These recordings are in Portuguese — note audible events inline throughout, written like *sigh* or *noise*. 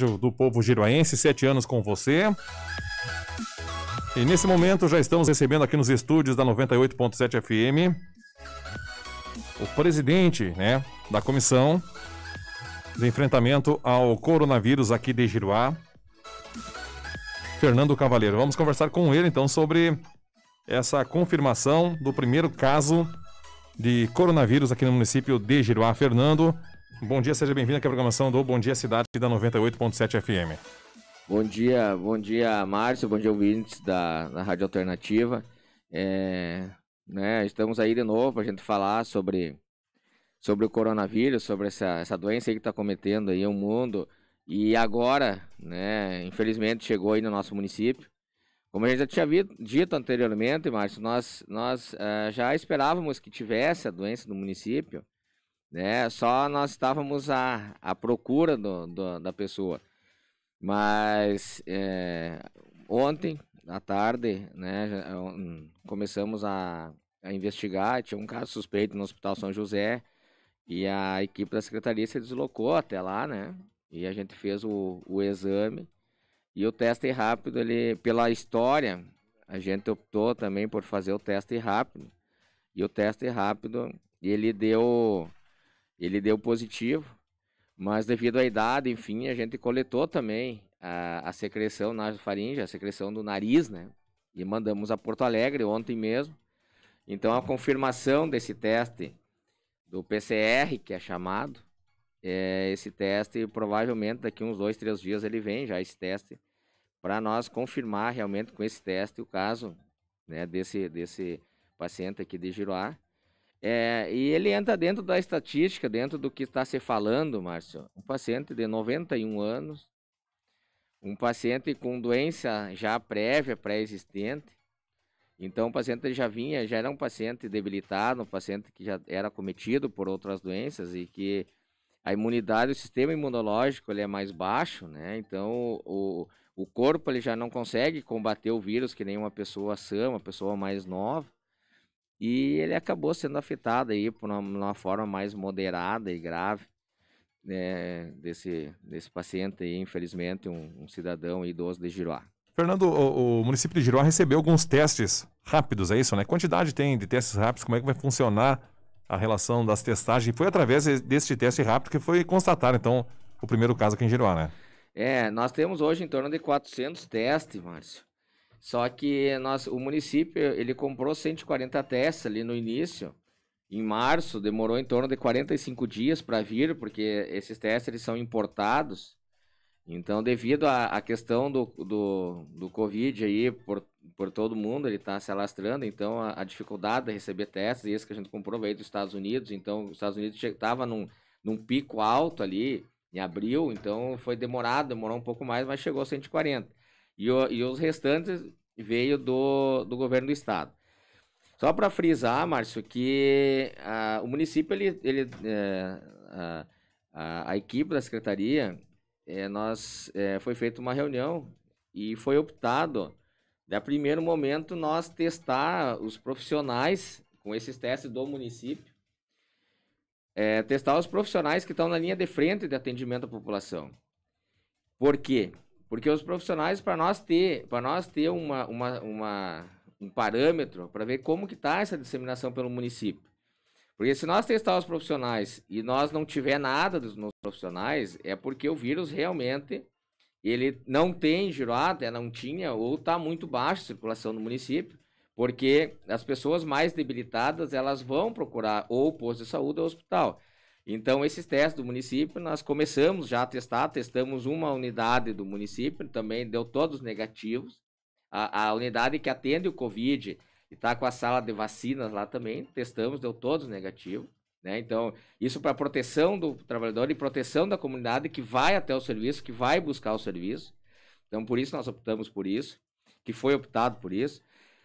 Rádio do Povo Giroaense, sete anos com você. E nesse momento já estamos recebendo aqui nos estúdios da 98.7 FM o presidente né, da comissão de enfrentamento ao coronavírus aqui de Giroá, Fernando Cavaleiro. Vamos conversar com ele então sobre essa confirmação do primeiro caso de coronavírus aqui no município de Giroá. Fernando, Bom dia, seja bem-vindo aqui à programação do Bom Dia Cidade da 98.7 FM. Bom dia, bom dia, Márcio, bom dia, ouvintes da, da Rádio Alternativa. É, né, estamos aí de novo para a gente falar sobre, sobre o coronavírus, sobre essa, essa doença que está cometendo aí o mundo. E agora, né, infelizmente, chegou aí no nosso município. Como a gente já tinha dito anteriormente, Márcio, nós, nós uh, já esperávamos que tivesse a doença no município, né? Só nós estávamos à, à procura do, do da pessoa. Mas é, ontem, à tarde, né, já, um, começamos a, a investigar. Tinha um caso suspeito no Hospital São José e a equipe da secretaria se deslocou até lá, né? E a gente fez o, o exame e o teste rápido, ele, pela história, a gente optou também por fazer o teste rápido. E o teste rápido, ele deu ele deu positivo, mas devido à idade, enfim, a gente coletou também a, a secreção na faringe, a secreção do nariz, né? E mandamos a Porto Alegre ontem mesmo. Então a confirmação desse teste do PCR, que é chamado, é, esse teste provavelmente daqui uns dois, três dias ele vem já esse teste para nós confirmar realmente com esse teste o caso né, desse, desse paciente aqui de Giroá. É, e ele entra dentro da estatística, dentro do que está se falando, Márcio. Um paciente de 91 anos, um paciente com doença já prévia, pré-existente. Então, o paciente já vinha, já era um paciente debilitado, um paciente que já era cometido por outras doenças e que a imunidade, o sistema imunológico, ele é mais baixo, né? Então, o, o corpo ele já não consegue combater o vírus que nem uma pessoa sã, uma pessoa mais nova. E ele acabou sendo afetado aí por uma, uma forma mais moderada e grave né, desse, desse paciente aí, infelizmente, um, um cidadão idoso de Giroá. Fernando, o, o, município de Giroá recebeu alguns testes rápidos, é isso, né? Quantidade tem de testes rápidos, como é que vai funcionar a relação das testagens? Foi através deste teste rápido que foi constatar, então, o primeiro caso aqui em Giroá, né? É, nós temos hoje em torno de 400 testes, Márcio. Só que nós, o município, ele comprou 140 testes ali no início, em março, demorou em torno de 45 dias para vir, porque esses testes eles são importados. Então, devido à, questão do, do, do Covid aí, por, por todo mundo, ele está se alastrando, então a, a, dificuldade de receber testes, e esse que a gente comprou veio dos Estados Unidos, então os Estados Unidos estava num, num pico alto ali, em abril, então foi demorado, demorou um pouco mais, mas chegou a 140. E, o, e os restantes veio do, do governo do estado. Só para frisar, Márcio, que a, ah, o município, ele, ele é, a, a, a, equipe da secretaria, é, nós é, foi feita uma reunião e foi optado, no primeiro momento, nós testar os profissionais com esses testes do município, é, testar os profissionais que estão na linha de frente de atendimento à população. Por quê? Porque porque os profissionais, para nós ter, para nós ter uma, uma, uma um parâmetro para ver como que está essa disseminação pelo município. Porque se nós testar os profissionais e nós não tiver nada dos nossos profissionais, é porque o vírus realmente ele não tem girado, não tinha ou está muito baixa a circulação no município, porque as pessoas mais debilitadas elas vão procurar ou o posto de saúde ou hospital. Então, esses testes do município, nós começamos já a testar, testamos uma unidade do município, também deu todos negativos. A, a unidade que atende o Covid e está com a sala de vacinas lá também, testamos, deu todos negativos. Né? Então, isso para proteção do trabalhador e proteção da comunidade que vai até o serviço, que vai buscar o serviço. Então, por isso nós optamos por isso, que foi optado por isso.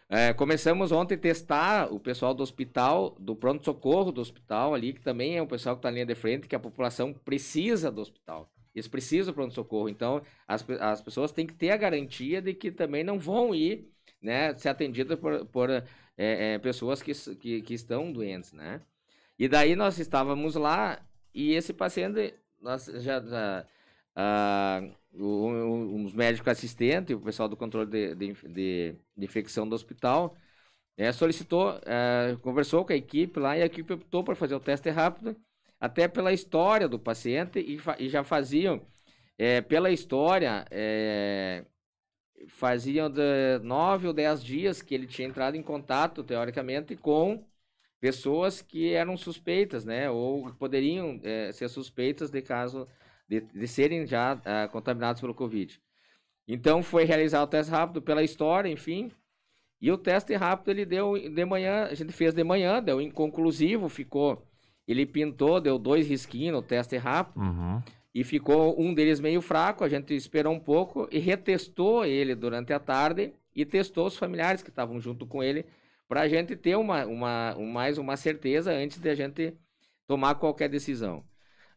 É, começamos ontem a testar o pessoal do hospital, do pronto-socorro do hospital ali, que também é um pessoal que está na linha de frente, que a população precisa do hospital. Eles precisam do pronto-socorro. Então, as, as pessoas têm que ter a garantia de que também não vão ir né, ser atendidas por, por é, é, pessoas que, que, que estão doentes, né? E daí nós estávamos lá e esse paciente, nós já, já Uh, ah, os médicos assistentes, o pessoal do controle de, de, de, de infecção do hospital, é, solicitou, é, conversou com a equipe lá e a equipe optou por fazer o teste rápido, até pela história do paciente e, fa e já faziam, é, pela história, faziam de nove ou dez dias que ele tinha entrado em contato, teoricamente, com pessoas que eram suspeitas, né, ou poderiam ser suspeitas de caso de, de serem já uh, contaminados pelo Covid. Então foi realizado o teste rápido pela história, enfim. E o teste rápido ele deu de manhã, a gente fez de manhã, deu inconclusivo, ficou. Ele pintou, deu dois risquinhos no teste rápido. Uhum. E ficou um deles meio fraco, a gente esperou um pouco e retestou ele durante a tarde e testou os familiares que estavam junto com ele para a gente ter uma, uma, mais uma certeza antes de a gente tomar qualquer decisão.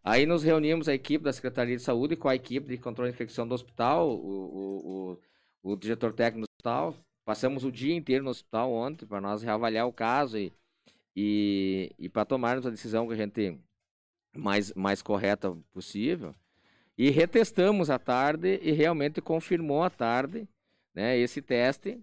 Aí nos reunimos a equipe da Secretaria de Saúde com a equipe de controle de infecção do hospital, o, o, o, o diretor técnico do hospital. Passamos o dia inteiro no hospital ontem para nós reavaliar o caso e, e, e para tomarmos a decisão que a gente mais, mais correta possível. E retestamos à tarde e realmente confirmou à tarde né, esse teste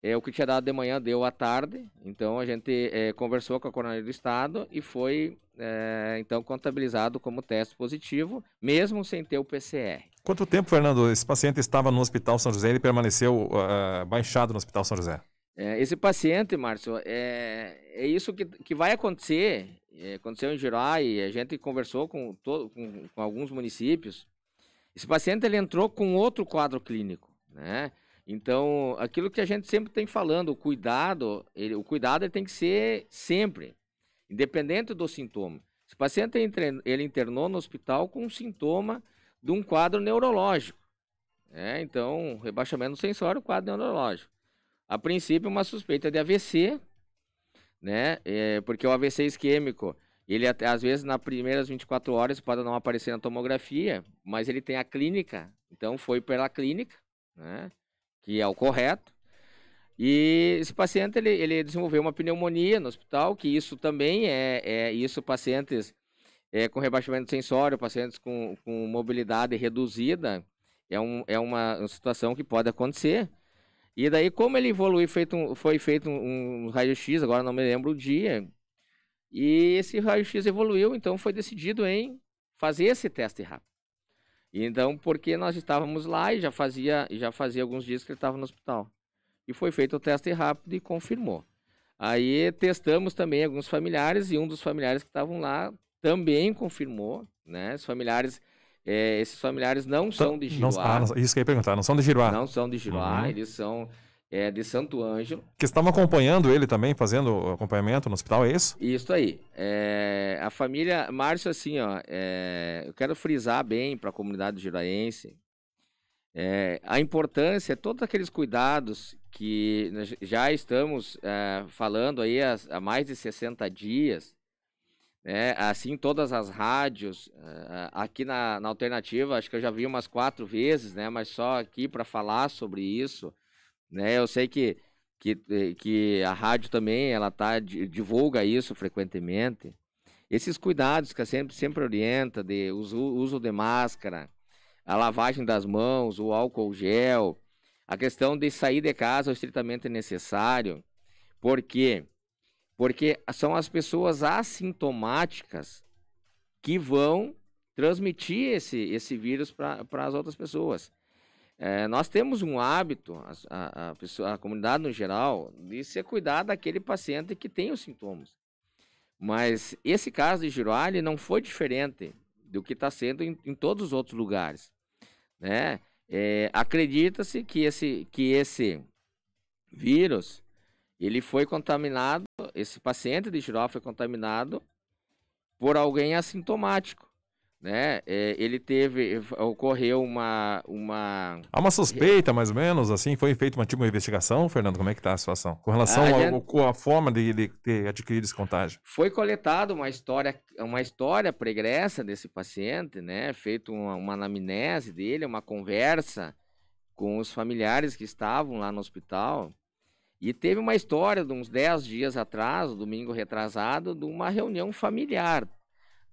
é, o que tinha dado de manhã deu à tarde, então a gente é, conversou com a Coronel do Estado e foi é, então contabilizado como teste positivo, mesmo sem ter o PCR. Quanto tempo, Fernando, esse paciente estava no Hospital São José e permaneceu uh, baixado no Hospital São José? É, esse paciente, Márcio, é, é isso que, que vai acontecer, é, aconteceu em Girai, e a gente conversou com, todo, com, com alguns municípios. Esse paciente ele entrou com outro quadro clínico, né? Então, aquilo que a gente sempre tem falando, o cuidado, ele, o cuidado ele tem que ser sempre, independente do sintoma. Se o paciente entre, ele internou no hospital com um sintoma de um quadro neurológico, né? então, rebaixamento sensório, quadro neurológico. A princípio, uma suspeita de AVC, né? É, porque o AVC isquêmico, ele até, às vezes nas primeiras 24 horas pode não aparecer na tomografia, mas ele tem a clínica, então foi pela clínica, né? que é o correto. E esse paciente ele, ele desenvolveu uma pneumonia no hospital, que isso também é, é isso pacientes é, com rebaixamento sensório, pacientes com, com mobilidade reduzida, é, um, é uma situação que pode acontecer. E daí, como ele evoluiu, feito um, foi feito um, um raio-x, agora não me lembro o dia, e esse raio-x evoluiu, então foi decidido em fazer esse teste rápido então, porque nós estávamos lá e já fazia, já fazia alguns dias que ele estava no hospital. E foi feito o teste rápido e confirmou. Aí testamos também alguns familiares e um dos familiares que estavam lá também confirmou, né? Os familiares, é, esses familiares não então, são de ah, Giruá. Não, ah, isso que eu ia perguntar, não são de Giruá. Não são de Giruá, uhum. eles são é, de Santo Ângelo. Que estavam acompanhando ele também, fazendo acompanhamento no hospital, é isso? Isso aí. É, a família Márcio, assim, ó, é, eu quero frisar bem para a comunidade giraense é, a importância, todos aqueles cuidados que já estamos é, falando aí há, há, mais de 60 dias, né, assim, todas as rádios, é, aqui na, na Alternativa, acho que eu já vi umas quatro vezes, né, mas só aqui para falar sobre isso, né? Eu sei que, que, eh, que a rádio também ela tá divulga isso frequentemente. Esses cuidados que sempre sempre orienta de uso, uso de máscara, a lavagem das mãos, o álcool gel, a questão de sair de casa o é estritamente necessário. Por quê? Porque são as pessoas assintomáticas que vão transmitir esse, esse vírus para as outras pessoas. É, nós temos um hábito, a, a, pessoa, a comunidade no geral, de se cuidar daquele paciente que tem os sintomas. Mas esse caso de Giroalho não foi diferente do que está sendo em, em, todos os outros lugares. Né? É, Acredita-se que esse, que esse vírus ele foi contaminado, esse paciente de Giroalho foi contaminado por alguém assintomático né? É, ele teve, ocorreu uma, uma... Há uma suspeita, mais ou menos, assim, foi feita uma tipo investigação, Fernando, como é que está a situação? Com relação à ah, gente... forma de ele ter adquirido esse contágio. Foi coletada uma história, uma história pregressa desse paciente, né? Feito uma, uma anamnese dele, uma conversa com os familiares que estavam lá no hospital, e teve uma história de uns 10 dias atrás, domingo retrasado, de uma reunião familiar,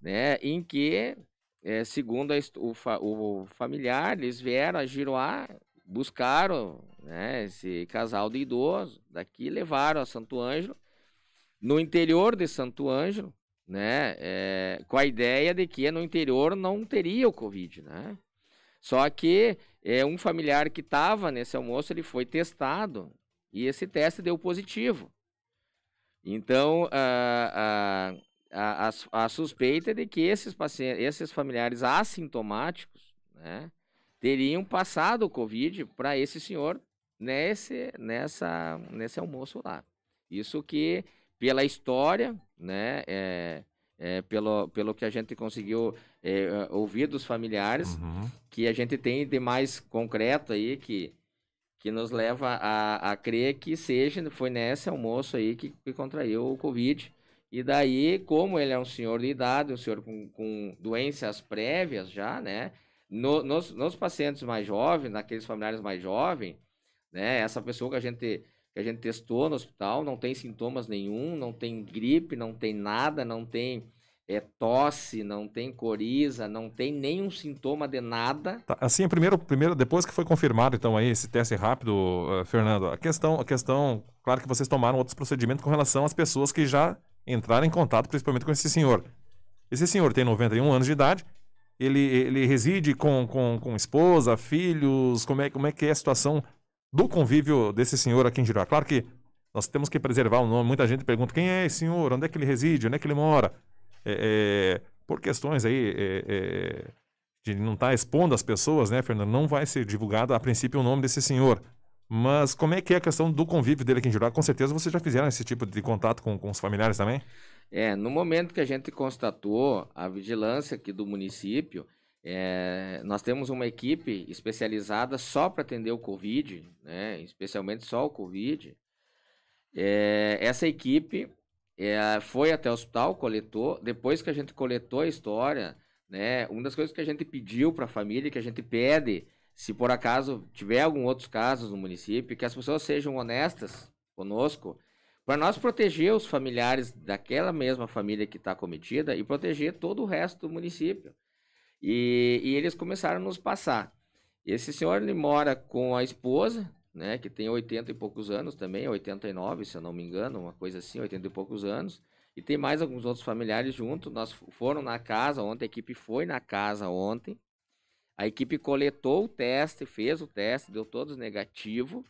né, em que é, segundo a, o, fa, o, familiar, eles vieram a Giroá, buscaram né, esse casal de idoso, daqui levaram a Santo Ângelo, no interior de Santo Ângelo, né, é, com a ideia de que no interior não teria o Covid, né? Só que é, um familiar que estava nesse almoço, ele foi testado e esse teste deu positivo. Então, a, a, a, a suspeita de que esses, pacientes, esses familiares assintomáticos né, teriam passado o Covid para esse senhor nesse, nessa, nesse almoço lá. Isso que, pela história, né, é, é, pelo, pelo que a gente conseguiu é, ouvir dos familiares, uhum. que a gente tem de mais concreto aí, que, que nos leva a, a crer que seja, foi nesse almoço aí que, que contraiu o Covid. E daí, como ele é um senhor de idade, um senhor com, com doenças prévias já, né? No, nos, nos pacientes mais jovens, naqueles familiares mais jovens, né? Essa pessoa que a gente que a gente testou no hospital não tem sintomas nenhum, não tem gripe, não tem nada, não tem é, tosse, não tem coriza, não tem nenhum sintoma de nada. Tá, assim, é primeiro, primeiro, depois que foi confirmado, então, aí, esse teste rápido, uh, Fernando, a questão, a questão, claro que vocês tomaram outros procedimentos com relação às pessoas que já entrar em contato principalmente com esse senhor. Esse senhor tem 91 anos de idade, ele, ele reside com, com, com esposa, filhos, como é, como é que é a situação do convívio desse senhor aqui em Giroá? Claro que nós temos que preservar o nome, muita gente pergunta quem é esse senhor, onde é que ele reside, onde é que ele mora, é, é, por questões aí é, é de não estar tá expondo as pessoas, né, Fernando, não vai ser divulgado a princípio o nome desse senhor, mas como é que é a questão do convívio dele aqui em Jurá? Com certeza vocês já fizeram esse tipo de contato com, com os familiares também? É, no momento que a gente constatou a vigilância aqui do município, é, nós temos uma equipe especializada só para atender o Covid, né, especialmente só o Covid. É, essa equipe é, foi até o hospital, coletou. Depois que a gente coletou a história, né, uma das coisas que a gente pediu para a família, que a gente pede, se por acaso tiver algum outros casos no município, que as pessoas sejam honestas conosco, para nós proteger os familiares daquela mesma família que está cometida e proteger todo o resto do município. E, e, eles começaram a nos passar. Esse senhor ele mora com a esposa, né, que tem 80 e poucos anos também, 89, se eu não me engano, uma coisa assim, 80 e poucos anos. E tem mais alguns outros familiares junto. Nós foram na casa ontem, a equipe foi na casa ontem a equipe coletou o teste, fez o teste, deu todos negativo,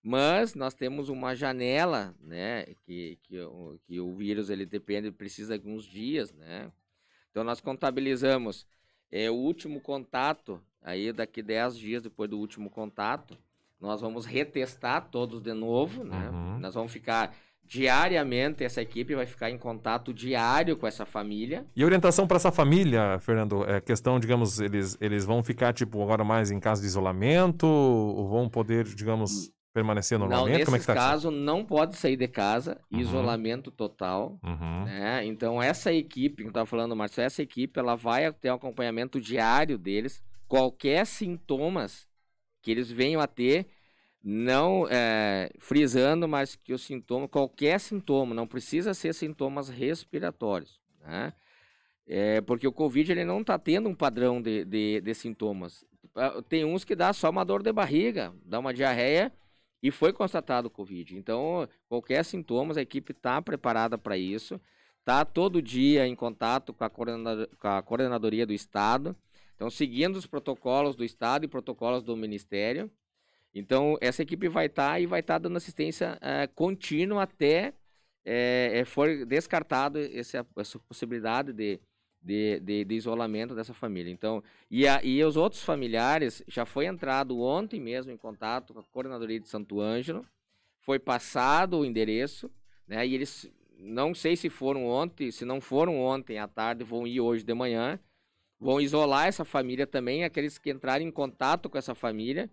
mas nós temos uma janela, né, que, que, que o vírus ele depende, precisa de alguns dias, né. Então nós contabilizamos é, o último contato, aí daqui 10 dias depois do último contato, nós vamos retestar todos de novo, né. Uhum. Nós vamos ficar diariamente essa equipe vai ficar em contato diário com essa família. E orientação para essa família, Fernando, é questão, digamos, eles, eles vão ficar tipo agora mais em casa de isolamento ou vão poder, digamos, hum. permanecer normalmente? Não, Como é que tá caso assim? não pode sair de casa, uhum. isolamento total, uhum. né? Então essa equipe, que eu estava falando, Márcio, essa equipe ela vai ter um acompanhamento diário deles, qualquer sintomas que eles venham a ter, não é, frisando, mas que o sintoma, qualquer sintoma, não precisa ser sintomas respiratórios, né? É, porque o Covid ele não está tendo um padrão de, de, de, sintomas. Ah, tem uns que dá só uma dor de barriga, dá uma diarreia e foi constatado o Covid. Então, qualquer sintomas, a equipe está preparada para isso, está todo dia em contato com a, com a coordenadoria do Estado, então seguindo os protocolos do Estado e protocolos do Ministério. Então, essa equipe vai estar tá, e vai estar tá dando assistência uh, contínua até eh, eh, for descartado essa, essa possibilidade de, de, de, de, isolamento dessa família. Então, e, a, e os outros familiares, já foi entrado ontem mesmo em contato com a coordenadoria de Santo Ângelo, foi passado o endereço, né, e eles, não sei se foram ontem, se não foram ontem à tarde, vão ir hoje de manhã, vão isolar essa família também, aqueles que entrarem em contato com essa família,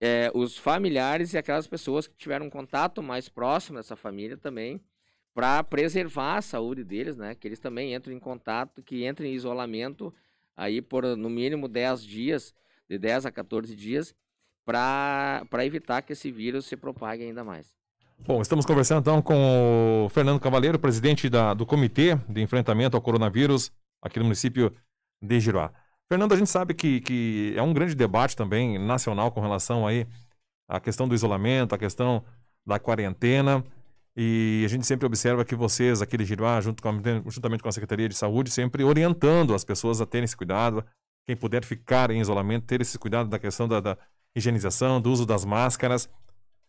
é, os familiares e aquelas pessoas que tiveram um contato mais próximo dessa família também, para preservar a saúde deles, né? Que eles também entrem em contato, que entrem em isolamento aí por no mínimo 10 dias, de 10 a 14 dias, para evitar que esse vírus se propague ainda mais. Bom, estamos conversando então com o Fernando Cavaleiro, presidente da, do Comitê de Enfrentamento ao Coronavírus aqui no município de Giroá. Fernando, a gente sabe que, que é um grande debate também nacional com relação aí à questão do isolamento, à questão da quarentena. E a gente sempre observa que vocês, de Giruá, junto com a, juntamente com a Secretaria de Saúde, sempre orientando as pessoas a terem esse cuidado, quem puder ficar em isolamento, ter esse cuidado da questão da, da higienização, do uso das máscaras.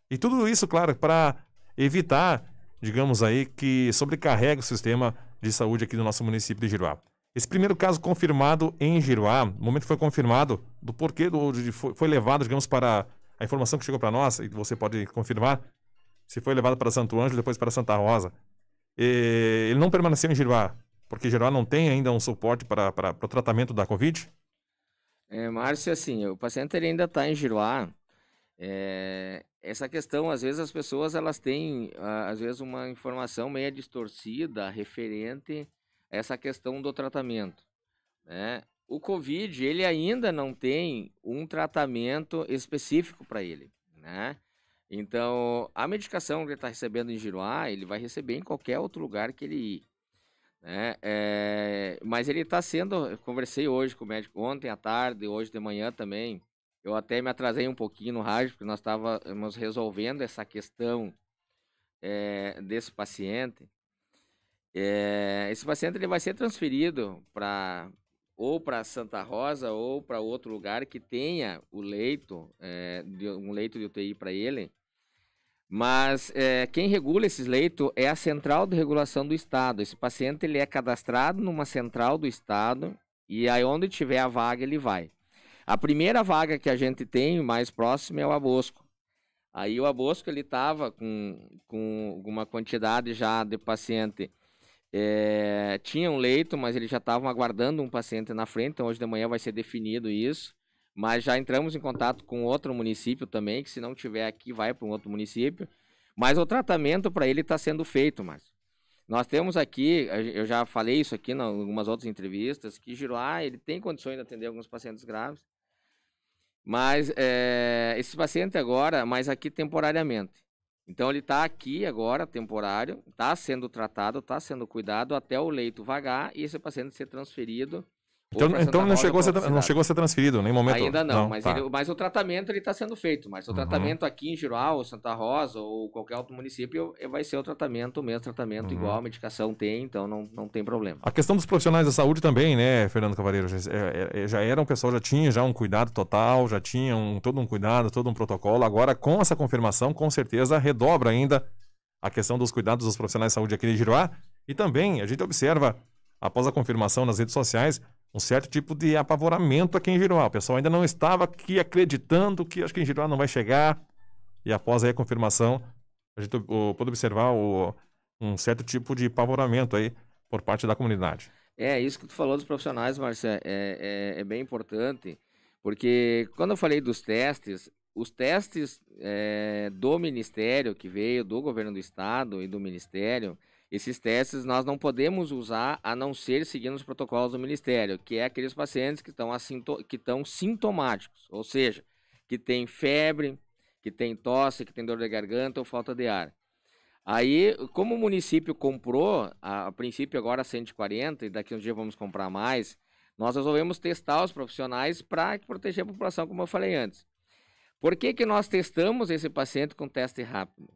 E tudo isso, claro, para evitar, digamos aí, que sobrecarregue o sistema de saúde aqui do nosso município de Giruá. Esse primeiro caso confirmado em Giruá, no momento que foi confirmado, do porquê do, de, foi, foi levado, digamos, para a informação que chegou para nós, e você pode confirmar, se foi levado para Santo Ângelo, depois para Santa Rosa. E, ele não permaneceu em Giruá, porque Giruá não tem ainda um suporte para, para, para o tratamento da Covid? É, Márcio, assim, o paciente ainda está em Giruá. É, essa questão, às vezes as pessoas elas têm, ah, às vezes, uma informação meio distorcida referente essa questão do tratamento. Né? O Covid, ele ainda não tem um tratamento específico para ele, né? Então, a medicação que ele está recebendo em Giroá, ele vai receber em qualquer outro lugar que ele ir. Né? É, mas ele está sendo. Eu conversei hoje com o médico ontem à tarde, hoje de manhã também. Eu até me atrasei um pouquinho no rádio, porque nós estávamos resolvendo essa questão é, desse paciente. É, esse paciente ele vai ser transferido para ou para Santa Rosa ou para outro lugar que tenha o leito, é, de, um leito de UTI para ele. Mas é, quem regula esses leitos é a Central de Regulação do Estado. Esse paciente ele é cadastrado numa central do Estado e aí onde tiver a vaga ele vai. A primeira vaga que a gente tem mais próxima é o Abosco. Aí o Abosco ele estava com, com uma quantidade já de paciente é, tinha um leito, mas eles já estavam aguardando um paciente na frente, então hoje de manhã vai ser definido isso. Mas já entramos em contato com outro município também, que se não tiver aqui, vai para um outro município. Mas o tratamento para ele está sendo feito, mas Nós temos aqui, eu já falei isso aqui em algumas outras entrevistas, que Giroá ah, ele tem condições de atender alguns pacientes graves, mas é, esse paciente agora, mas aqui temporariamente. Então ele está aqui agora, temporário, está sendo tratado, está sendo cuidado até o leito vagar e esse paciente ser transferido então, então não, chegou ser, não chegou a ser transferido, nem momento. Ainda não, não mas, tá. ele, mas o tratamento ele está sendo feito. Mas o uhum. tratamento aqui em ou Santa Rosa ou qualquer outro município é, vai ser o tratamento, o mesmo tratamento, uhum. igual a medicação tem, então não, não tem problema. A questão dos profissionais da saúde também, né, Fernando Cavaleiro? Já, é, é, já era um pessoal, já tinha já um cuidado total, já tinha um, todo um cuidado, todo um protocolo. Agora, com essa confirmação, com certeza redobra ainda a questão dos cuidados dos profissionais de saúde aqui em Giroá. E também a gente observa, após a confirmação nas redes sociais, um certo tipo de apavoramento aqui em Giroá. Ah, o pessoal ainda não estava aqui acreditando que acho que em Giroá não vai chegar. E após aí a confirmação, a gente o, pôde observar o, um certo tipo de apavoramento aí por parte da comunidade. É, isso que tu falou dos profissionais, Marcia, é, é, é bem importante, porque quando eu falei dos testes, os testes é, do Ministério que veio, do Governo do Estado e do Ministério, esses testes nós não podemos usar a não ser seguindo os protocolos do Ministério, que é aqueles pacientes que estão, assinto, sintomáticos, ou seja, que tem febre, que tem tosse, que tem dor de garganta ou falta de ar. Aí, como o município comprou, a, a princípio agora 140, e daqui a um dia vamos comprar mais, nós resolvemos testar os profissionais para proteger a população, como eu falei antes. Por que, que nós testamos esse paciente com teste rápido?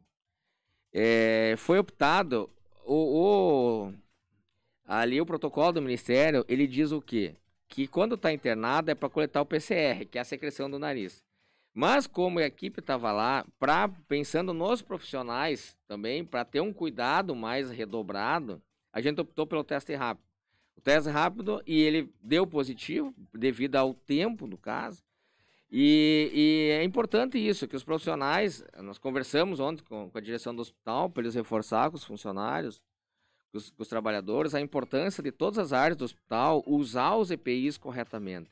É, foi optado o, o, ali o protocolo do Ministério, ele diz o quê? Que quando está internado é para coletar o PCR, que é a secreção do nariz. Mas como a equipe estava lá, pra, pensando nos profissionais também, para ter um cuidado mais redobrado, a gente optou pelo teste rápido. O teste rápido e ele deu positivo devido ao tempo do caso. E, e, é importante isso, que os profissionais, nós conversamos ontem com, com a direção do hospital, para eles reforçar com os funcionários, com os, com os, trabalhadores, a importância de todas as áreas do hospital usar os EPIs corretamente.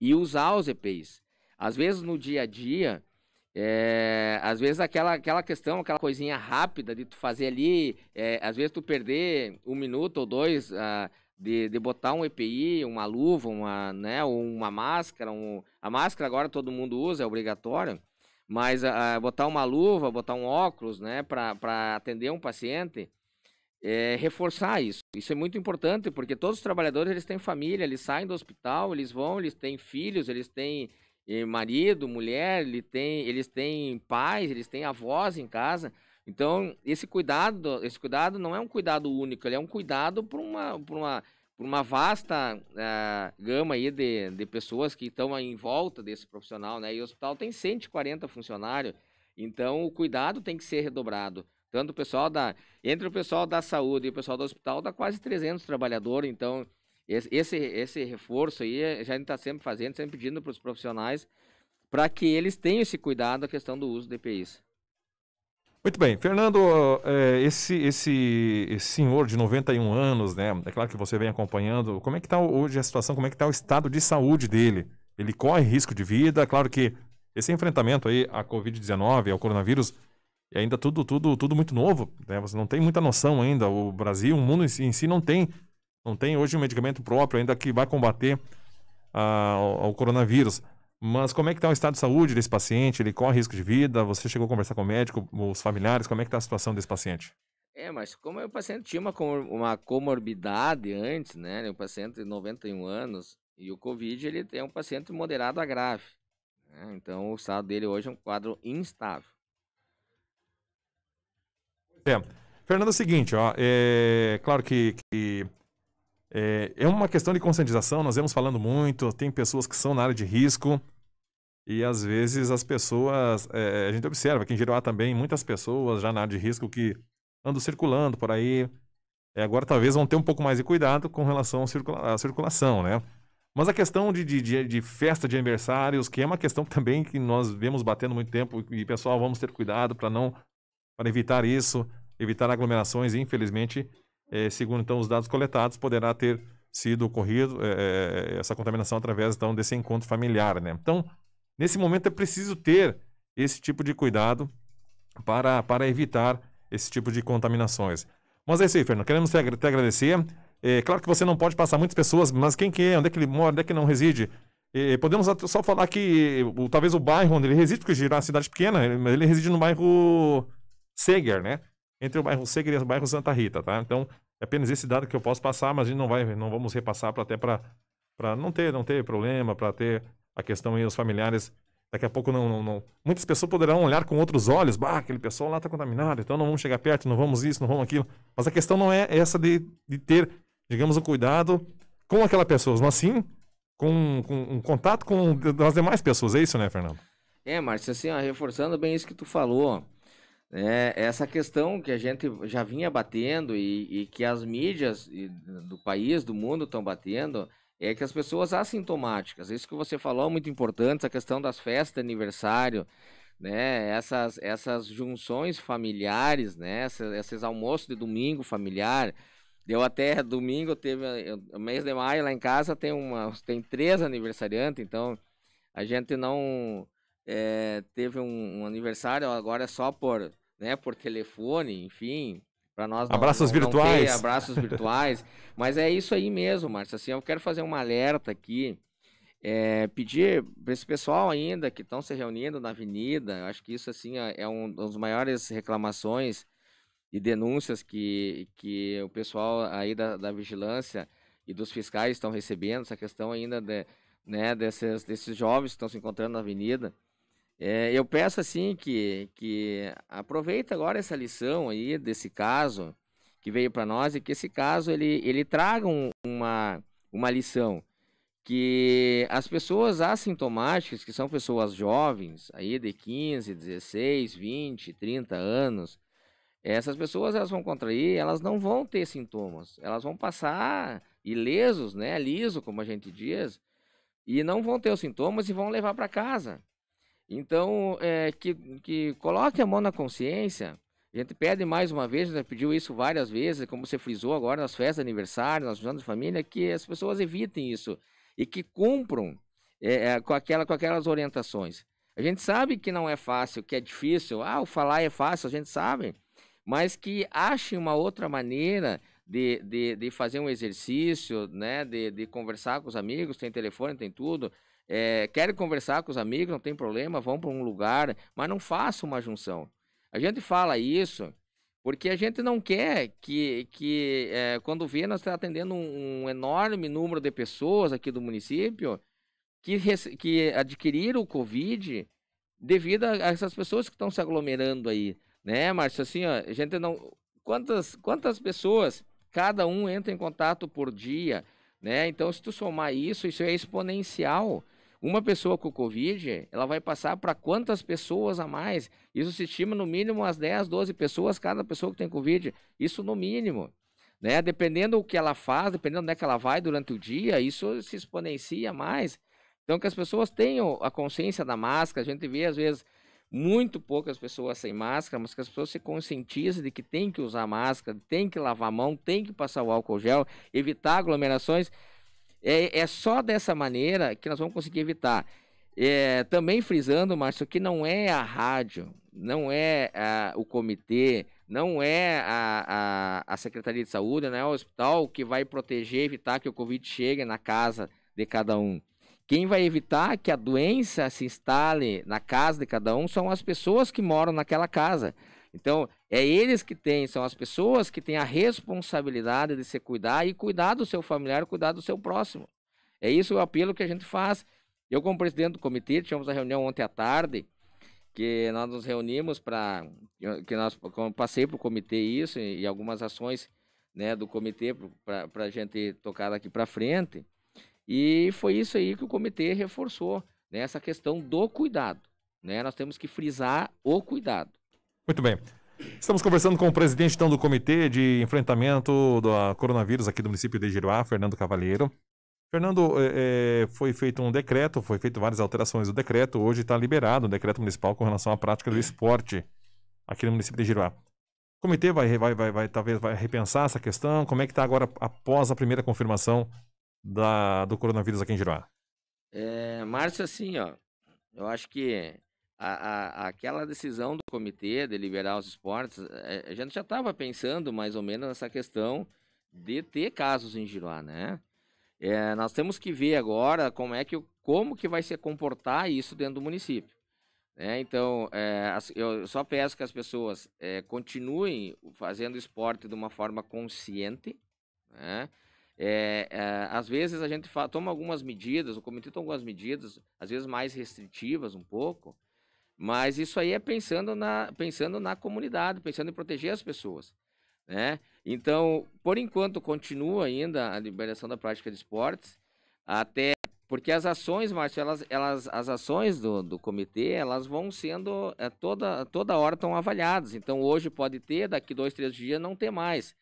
E usar os EPIs. Às vezes, no dia a dia, é, às vezes aquela, aquela questão, aquela coisinha rápida de tu fazer ali, é, às vezes tu perder um minuto ou dois... Ah, de, de botar um EPI, uma luva, uma, né, uma máscara. Um... A máscara agora todo mundo usa, é obrigatório. Mas ah, ah, botar uma luva, botar um óculos, né, para atender um paciente, é, reforçar isso. Isso é muito importante, porque todos os trabalhadores eles têm família, eles saem do hospital, eles vão, eles têm filhos, eles têm eh, marido, mulher, ele tem, eles têm pais, eles têm avós em casa. Então, esse cuidado, esse cuidado não é um cuidado único, ele é um cuidado para uma, pra uma, pra uma vasta uh, gama aí de, de pessoas que estão em volta desse profissional, né? E o hospital tem 140 funcionários, então o cuidado tem que ser redobrado. Tanto o pessoal da. Entre o pessoal da saúde e o pessoal do hospital, dá quase 300 trabalhadores. Então, esse, esse, esse reforço aí, eh, já a gente está sempre fazendo, sempre pedindo para os profissionais, para que eles tenham esse cuidado a questão do uso de EPIs. Muito bem, Fernando, eh, esse, esse, esse, senhor de 91 anos, né? É claro que você vem acompanhando. Como é que está hoje a situação? Como é que está o estado de saúde dele? Ele corre risco de vida? Claro que esse enfrentamento aí à Covid-19, ao coronavírus, é ainda tudo, tudo, tudo muito novo. Né? Você não tem muita noção ainda. O Brasil, o mundo em si, em si não tem, não tem hoje um medicamento próprio ainda que vai combater ah, o, o coronavírus. Mas como é que está o estado de saúde desse paciente? Ele corre risco de vida? Você chegou a conversar com o médico, os familiares? Como é que está a situação desse paciente? É, mas como o paciente tinha uma, comorbidade antes, né? É um paciente de 91 anos e o COVID, ele é um paciente moderado a grave. Né? Então, o estado dele hoje é um quadro instável. É. Fernando, é o seguinte, ó, é claro que, que é, é uma questão de conscientização, nós vemos falando muito, tem pessoas que são na área de risco, e às vezes as pessoas, é, a gente observa que em há também muitas pessoas já na área de risco que andam circulando por aí. É, agora talvez vão ter um pouco mais de cuidado com relação circula à circulação, né? Mas a questão de, de, de, festa de aniversários, que é uma questão também que nós vemos batendo muito tempo, e pessoal, vamos ter cuidado para não para evitar isso, evitar aglomerações, e, infelizmente é, segundo então os dados coletados, poderá ter sido ocorrido é, essa contaminação através então desse encontro familiar, né? Então, nesse momento é preciso ter esse tipo de cuidado para, para evitar esse tipo de contaminações. Mas é isso aí, Fernando. Queremos te, te agradecer. É, claro que você não pode passar muitas pessoas, mas quem que é, onde é que ele mora, onde é que não reside, podemos só falar que talvez o bairro onde ele reside, porque girar é uma cidade pequena, ele reside no bairro Seger, né? Entre o bairro Seger e o bairro Santa Rita, tá? Então, é apenas esse dado que eu posso passar, mas a gente não vai, não vamos repassar para até para não ter, não ter problema, para ter a questão aí os familiares daqui a pouco não, não, não, muitas pessoas poderão olhar com outros olhos, bah, aquele pessoal lá está contaminado, então não vamos chegar perto, não vamos isso, não vamos aquilo. Mas a questão não é essa de, de ter, digamos, o um cuidado com aquela pessoa, mas sim com, com um contato com as demais pessoas. É isso, né, Fernando? É, Márcio, assim, ó, reforçando bem isso que tu falou, é, essa questão que a gente já vinha batendo e, e que as mídias do país, do mundo estão batendo, é que as pessoas assintomáticas, isso que você falou é muito importante, a questão das festas de aniversário, né, essas, essas junções familiares, né, esses, esses almoços de domingo familiar, Deu até domingo, teve eu, mês de maio lá em casa tem uma tem três aniversariantes, então a gente não é, teve um, um, aniversário, agora é só por, né, por telefone, enfim. Para nós não, abraços não, não virtuais. Ter, abraços virtuais. *laughs* Mas é isso aí mesmo, Márcio. Assim, eu quero fazer um alerta aqui. É, pedir para esse pessoal ainda que estão se reunindo na avenida, eu acho que isso assim é, é um dos maiores reclamações e denúncias que, que o pessoal aí da, da vigilância e dos fiscais estão recebendo, essa questão ainda de, né, desses, desses jovens que estão se encontrando na avenida. É, eu peço assim que, que aproveita agora essa lição aí desse caso que veio para nós e que esse caso ele, ele traga um, uma, uma lição que as pessoas assintomáticas, que são pessoas jovens, aí de 15, 16, 20, 30 anos, essas pessoas elas vão contrair, elas não vão ter sintomas, elas vão passar ilesos, né, liso como a gente diz, e não vão ter os sintomas e vão levar para casa. Então, é, que, que coloque a mão na consciência. A gente pede mais uma vez, já pediu isso várias vezes, como você frisou agora nas festas de aniversário, nas jornadas de família, que as pessoas evitem isso e que cumpram é, com, aquela, com aquelas orientações. A gente sabe que não é fácil, que é difícil. Ah, o falar é fácil, a gente sabe. Mas que ache uma outra maneira de, de, de fazer um exercício, né? De, de conversar com os amigos, tem telefone, tem tudo é, eh, querem conversar com os amigos, não tem problema, vão para um lugar, mas não faça uma junção. A gente fala isso porque a gente não quer que, que é, quando vê, nós está atendendo um, um, enorme número de pessoas aqui do município que, que adquiriram o Covid devido a, essas pessoas que estão se aglomerando aí, né, Márcio? Assim, ó, a gente não... Quantas, quantas pessoas cada um entra em contato por dia, né? Então, se tu somar isso, isso é exponencial. Uma pessoa com Covid, ela vai passar para quantas pessoas a mais? Isso se estima no mínimo as 10, 12 pessoas, cada pessoa que tem Covid. Isso no mínimo. Né? Dependendo o que ela faz, dependendo onde é que ela vai durante o dia, isso se exponencia mais. Então, que as pessoas tenham a consciência da máscara. A gente vê, às vezes, muito poucas pessoas sem máscara, mas que as pessoas se conscientizem de que tem que usar máscara, tem que lavar a mão, tem que passar o álcool gel, evitar aglomerações. É, é só dessa maneira que nós vamos conseguir evitar. É, também frisando, Márcio, que não é a rádio, não é a, o comitê, não é a, a, a, Secretaria de Saúde, não é o hospital que vai proteger, evitar que o Covid chegue na casa de cada um. Quem vai evitar que a doença se instale na casa de cada um são as pessoas que moram naquela casa. Então, é eles que têm, são as pessoas que têm a responsabilidade de se cuidar e cuidar do seu familiar, cuidar do seu próximo. É isso o apelo que a gente faz. Eu, como presidente do comitê, tivemos a reunião ontem à tarde, que nós nos reunimos para. que nós passei para o comitê isso e, algumas ações né, do comitê para a gente tocar daqui para frente. E foi isso aí que o comitê reforçou, né, essa questão do cuidado. Né? Nós temos que frisar o cuidado. Muito bem. Estamos conversando com o presidente então, do Comitê de Enfrentamento do Coronavírus aqui do município de Giruá, Fernando Cavalheiro. Fernando, é, é foi feito um decreto, foi feito várias alterações do decreto, hoje está liberado o decreto municipal com relação à prática do esporte aqui no município de Giruá. O comitê vai, vai, vai, vai talvez vai repensar essa questão, como é que está agora após a primeira confirmação da, do coronavírus aqui em Giruá? É, Márcio, assim, ó, eu acho que a, a, aquela decisão do comitê de liberar os esportes, eh, a gente já estava pensando mais ou menos nessa questão de ter casos em Giroá, né? É, nós temos que ver agora como é que como que vai se comportar isso dentro do município. Né? Então, é, eu só peço que as pessoas é, continuem fazendo esporte de uma forma consciente. Né? às vezes a gente fala, toma algumas medidas, o comitê toma algumas medidas, às vezes mais restritivas um pouco, mas isso aí é pensando na, pensando na comunidade, pensando em proteger as pessoas. Né? Então, por enquanto, continua ainda a liberação da prática de esportes, até porque as ações, Márcio, elas, elas, as ações do, do comitê, elas vão sendo, é, toda, toda hora estão avaliadas. Então, hoje pode ter, daqui dois, três dias não ter mais.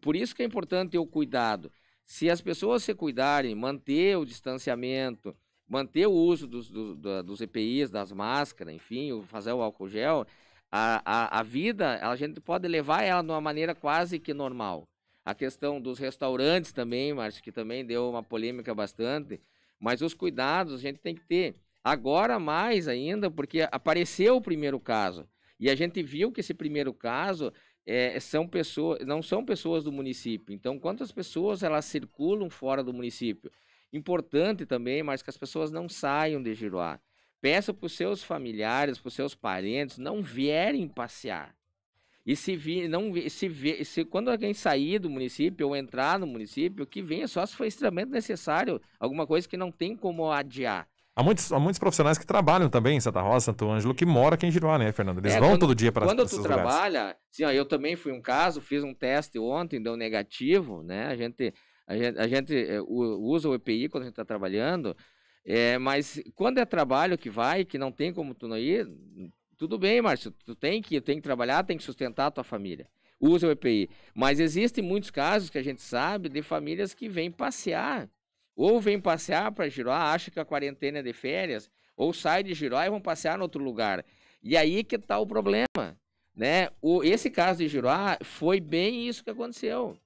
Por isso que é importante o cuidado. Se as pessoas se cuidarem, manter o distanciamento, manter o uso dos, do, dos EPIs, das máscaras, enfim, fazer o álcool gel, a, a, a vida, a gente pode levar ela de uma maneira quase que normal. A questão dos restaurantes também, Márcio, que também deu uma polêmica bastante, mas os cuidados a gente tem que ter. Agora mais ainda, porque apareceu o primeiro caso. E a gente viu que esse primeiro caso é, são pessoas, não são pessoas do município. Então, quantas pessoas elas circulam fora do município? importante também, mas que as pessoas não saiam de Giruá. Peça para os seus familiares, para os seus parentes, não vierem passear. E se vi, não se, vi, se quando alguém sair do município ou entrar no município, que venha só se for extremamente necessário, alguma coisa que não tem como adiar. Há muitos, há muitos profissionais que trabalham também em Santa Rosa, Santo Ângelo, que mora aqui em Giruá, né, Fernando? Eles é, vão quando, todo dia para Quando tu lugares. trabalha, sim, ó, eu também fui um caso, fiz um teste ontem, deu negativo, né? A gente a gente, a eh, gente usa o EPI quando a gente está trabalhando, é, mas quando é trabalho que vai, que não tem como tu não ir, tudo bem, Márcio, tu tem que, tem que trabalhar, tem que sustentar a tua família. Usa o EPI. Mas existem muitos casos que a gente sabe de famílias que vêm passear. Ou vêm passear para Giroá, acha que a quarentena é de férias, ou sai de Giroá e vão passear em outro lugar. E aí que está o problema. Né? O, esse caso de Giroá foi bem isso que aconteceu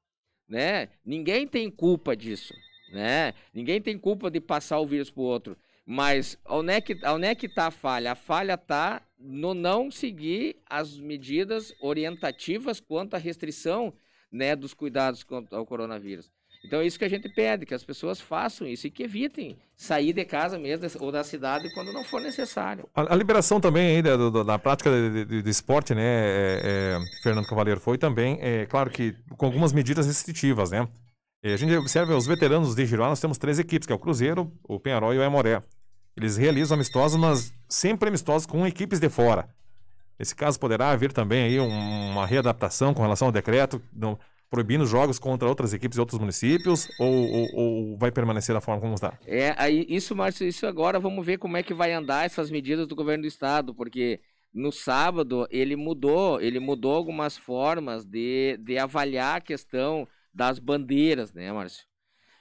né? Ninguém tem culpa disso, né? Ninguém tem culpa de passar o vírus para o outro. Mas onde é, que, onde é que tá a falha? A falha está no não seguir as medidas orientativas quanto à restrição né, dos cuidados ao coronavírus. Então é isso que a gente pede, que as pessoas façam isso e que evitem sair de casa mesmo ou da cidade quando não for necessário. A, a liberação também aí da, né, da, da prática de, de, de, esporte, né, é, é, Fernando Cavaleiro, foi também, é, claro que com algumas medidas restritivas, né? É, a gente observa os veteranos de Giroá, nós temos três equipes, que é o Cruzeiro, o Penharol e o Emoré. Eles realizam amistosos, mas sempre amistosos com equipes de fora. Nesse caso poderá haver também aí uma readaptação com relação ao decreto... Não proibindo jogos contra outras equipes e outros municípios ou, ou, ou, vai permanecer da forma como está? É, aí, isso, Márcio, isso agora vamos ver como é que vai andar essas medidas do governo do estado, porque no sábado ele mudou, ele mudou algumas formas de, de avaliar a questão das bandeiras, né, Márcio?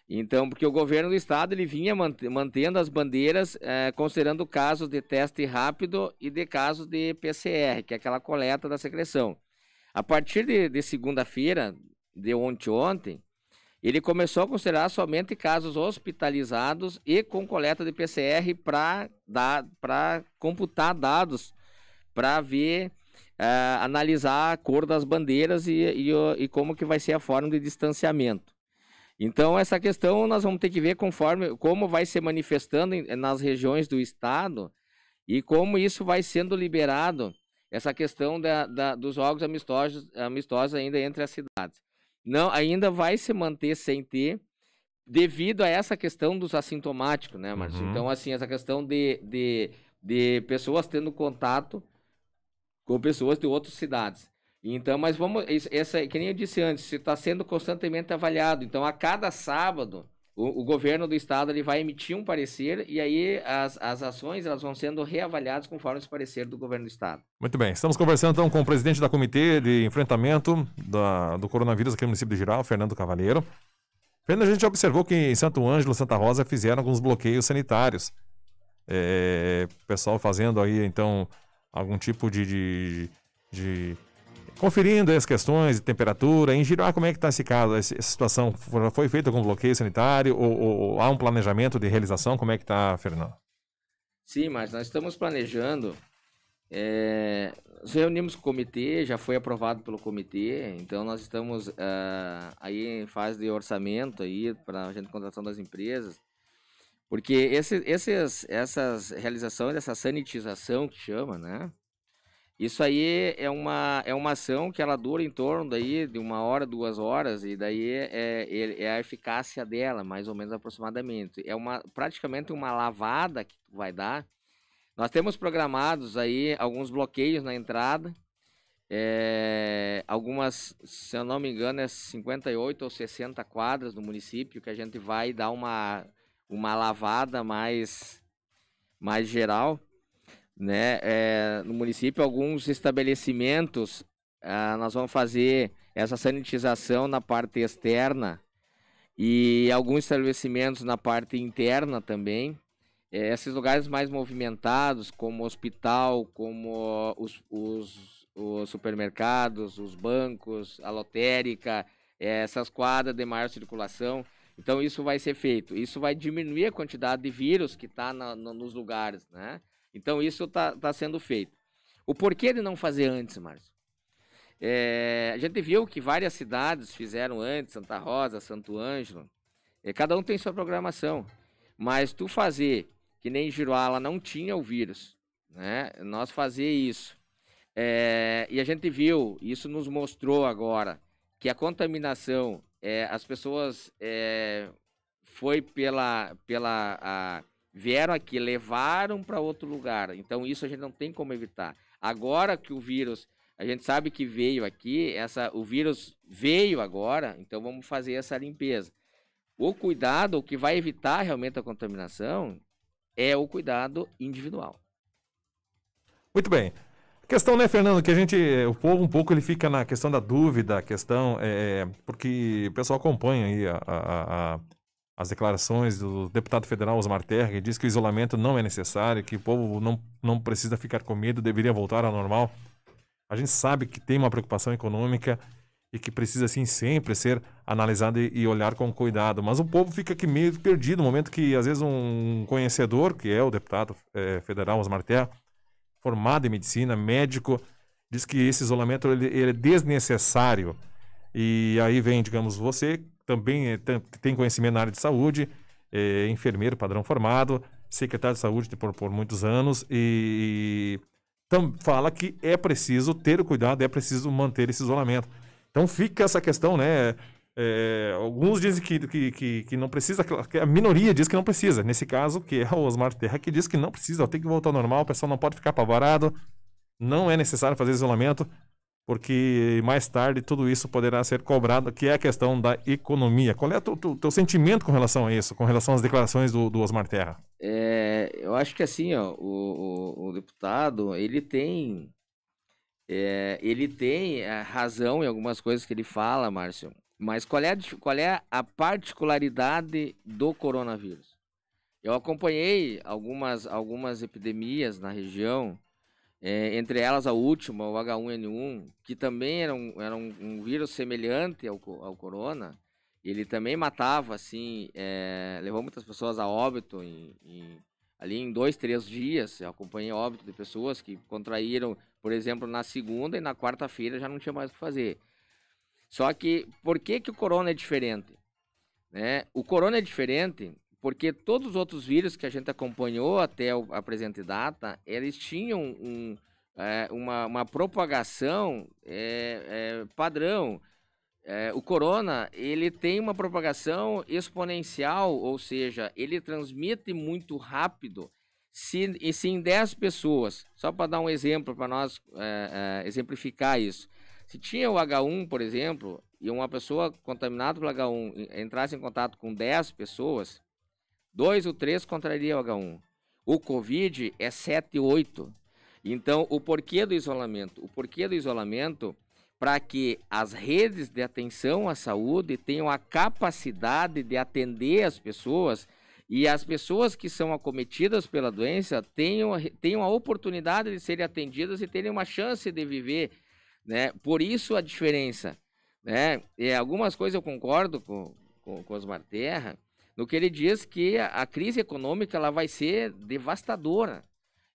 Então, porque o governo do estado ele vinha mantendo as bandeiras, é, considerando casos de teste rápido e de casos de PCR, que é aquela coleta da secreção. A partir de, de segunda-feira, de ontem ontem, ele começou a considerar somente casos hospitalizados e com coleta de PCR para computar dados, para ver, uh, analisar a cor das bandeiras e, e, e, como que vai ser a forma de distanciamento. Então, essa questão nós vamos ter que ver conforme como vai se manifestando em, nas regiões do estado e como isso vai sendo liberado, essa questão da, da, dos jogos amistosos, amistosos ainda entre as cidades não ainda vai se manter sem ter devido a essa questão dos assintomáticos, né, Marcio? Uhum. Então, assim, essa questão de, de, de pessoas tendo contato com pessoas de outras cidades. Então, mas vamos, essa, que nem eu disse antes, está sendo constantemente avaliado. Então, a cada sábado, o, o, governo do estado ele vai emitir um parecer e aí as, as ações elas vão sendo reavaliadas conforme esse parecer do governo do estado. Muito bem, estamos conversando então com o presidente da Comitê de Enfrentamento da, do Coronavírus aqui no município de Giral, Fernando Cavaleiro. Fernando, a gente observou que em Santo Ângelo, Santa Rosa fizeram alguns bloqueios sanitários. É, pessoal fazendo aí então algum tipo de, de, de conferindo as questões de temperatura, em geral, como é que está esse caso, essa situação foi feita algum bloqueio sanitário ou, ou, ou, há um planejamento de realização, como é que está, Fernando? Sim, mas nós estamos planejando, é, nós reunimos o comitê, já foi aprovado pelo comitê, então nós estamos uh, aí em fase de orçamento aí para a gente contratação das empresas, porque esse, esses, essas realizações, essa sanitização que chama, né? Isso aí é uma, é uma ação que ela dura em torno daí de uma hora, duas horas, e daí é, é, é a eficácia dela, mais ou menos aproximadamente. É uma, praticamente uma lavada que vai dar. Nós temos programados aí alguns bloqueios na entrada. É, algumas, se eu não me engano, é 58 ou 60 quadras do município que a gente vai dar uma, uma lavada mais, mais geral né? É, no município, alguns estabelecimentos, ah, nós vamos fazer essa sanitização na parte externa e alguns estabelecimentos na parte interna também. É, esses lugares mais movimentados, como hospital, como os, os, os supermercados, os bancos, a lotérica, é, essas quadras de maior circulação. Então, isso vai ser feito. Isso vai diminuir a quantidade de vírus que está nos lugares, né? Então isso está tá sendo feito. O porquê de não fazer antes, Márcio? É, a gente viu que várias cidades fizeram antes, Santa Rosa, Santo Ângelo. É, cada um tem sua programação. Mas tu fazer, que nem Giroala não tinha o vírus, né? Nós fazer isso. É, e a gente viu, isso nos mostrou agora, que a contaminação, é, as pessoas é, foi pela, pela a, vieram aqui, levaram para outro lugar. Então isso a gente não tem como evitar. Agora que o vírus, a gente sabe que veio aqui, essa o vírus veio agora, então vamos fazer essa limpeza. O cuidado, o que vai evitar realmente a contaminação é o cuidado individual. Muito bem. questão, né, Fernando, que a gente, o povo um pouco ele fica na questão da dúvida, a questão, é, é porque o pessoal acompanha aí a, a, a as declarações do deputado federal Osmar Terra, que diz que o isolamento não é necessário, que o povo não, não precisa ficar com medo, deveria voltar ao normal. A gente sabe que tem uma preocupação econômica e que precisa, assim, sempre ser analisado e, e olhar com cuidado. Mas o povo fica aqui meio perdido, no momento que, às vezes, um conhecedor, que é o deputado é, federal Osmar Terra, formado em medicina, médico, diz que esse isolamento ele, ele é desnecessário. E aí vem, digamos, você também eh, tem conhecimento na área de saúde, é enfermeiro padrão formado, secretário de saúde por, por muitos anos e fala que é preciso ter o cuidado, é preciso manter esse isolamento. Então fica essa questão, né? É, alguns dizem que, que, que, que, não precisa, a minoria diz que não precisa. Nesse caso, que é o Osmar Terra, que diz que não precisa, tem que voltar ao normal, o pessoal não pode ficar apavorado, não é necessário fazer isolamento porque mais tarde tudo isso poderá ser cobrado, que é a questão da economia. Qual é o teu, teu sentimento com relação a isso, com relação às declarações do, do Osmar Terra? É, eu acho que assim, ó, o, o, o deputado, ele tem, é, ele tem razão em algumas coisas que ele fala, Márcio, mas qual é, a, qual é a particularidade do coronavírus? Eu acompanhei algumas, algumas epidemias na região, é, entre elas a última, o H1N1, que também era um, era um, um vírus semelhante ao, ao corona, ele também matava, assim, é, levou muitas pessoas a óbito em, em, ali em dois, três dias. Eu acompanhei óbito de pessoas que contraíram, por exemplo, na segunda e na quarta-feira já não tinha mais o que fazer. Só que, por que, que o corona é diferente? Né? O corona é diferente porque todos os outros vírus que a gente acompanhou até a presente data, eles tinham um, é, uma, uma, propagação é, é, padrão. É, o corona, ele tem uma propagação exponencial, ou seja, ele transmite muito rápido. Se, e se em 10 pessoas, só para dar um exemplo, para nós é, é, exemplificar isso, se tinha o H1, por exemplo, e uma pessoa contaminada pelo H1 entrasse em contato com 10 pessoas, 2 ou 3 contraria o H1. O Covid é 7 e 8. Então, o porquê do isolamento? O porquê do isolamento para que as redes de atenção à saúde tenham a capacidade de atender as pessoas e as pessoas que são acometidas pela doença tenham, tenham a oportunidade de serem atendidas e terem uma chance de viver. Né? Por isso a diferença. Né? E é, algumas coisas eu concordo com, com, com Osmar Terra, no que ele diz que a crise econômica ela vai ser devastadora